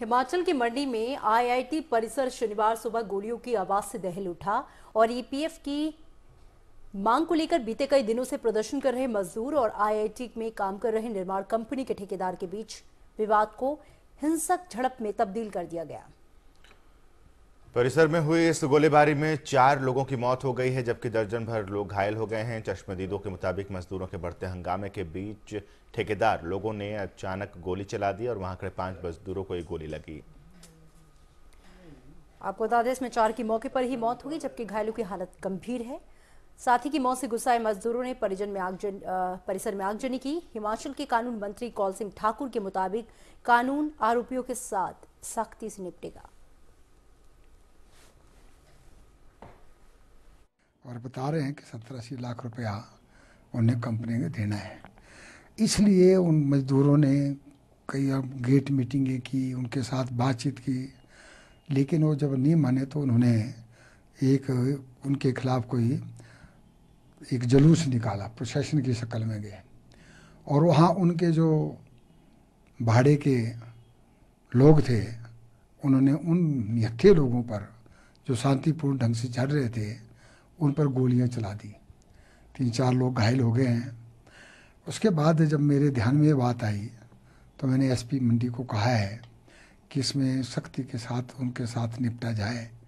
हिमाचल की मंडी में आईआईटी परिसर शनिवार सुबह गोलियों की आवाज से दहल उठा और ईपीएफ की मांग को लेकर बीते कई दिनों से प्रदर्शन कर रहे मजदूर और आईआईटी में काम कर रहे निर्माण कंपनी के ठेकेदार के बीच विवाद को हिंसक झड़प में तब्दील कर दिया गया परिसर में हुई इस गोलीबारी में चार लोगों की मौत हो गई है जबकि दर्जन भर लोग घायल हो गए हैं चश्मदीदों के मुताबिक मजदूरों के बढ़ते हंगामे के बीच ठेकेदार लोगों ने अचानक गोली चला दी और वहां खड़े पांच मजदूरों को एक गोली लगी आपको बता दें इसमें चार की मौके पर ही मौत होगी जबकि घायलों की हालत गंभीर है साथी की मौत से गुस्साए मजदूरों ने परिजन में आगजन परिसर में आगजनी की हिमाचल के कानून मंत्री कौल सिंह ठाकुर के मुताबिक कानून आरोपियों के साथ सख्ती से निपटेगा और बता रहे हैं कि सत्तर अस्सी लाख रुपया उन्हें कंपनी को देना है इसलिए उन मजदूरों ने कई अब गेट मीटिंगें की उनके साथ बातचीत की लेकिन वो जब नहीं माने तो उन्होंने एक उनके खिलाफ कोई एक जुलूस निकाला प्रशासन की शक्ल में गए और वहाँ उनके जो भाड़े के लोग थे उन्होंने उन निहत्थे लोगों पर जो शांतिपूर्ण ढंग से चढ़ रहे थे उन पर गोलियां चला दी तीन चार लोग घायल हो गए हैं उसके बाद जब मेरे ध्यान में ये बात आई तो मैंने एसपी मंडी को कहा है कि इसमें सख्ती के साथ उनके साथ निपटा जाए